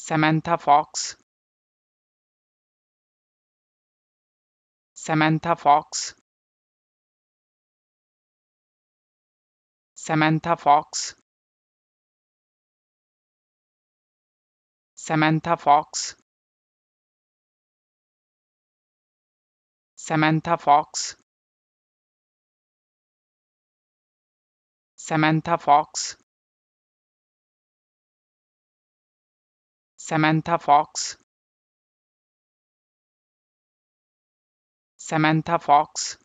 Samantha Fox Samantha Fox Samantha Fox Samantha Fox Samantha Fox Samantha Fox Samantha Fox Samantha Fox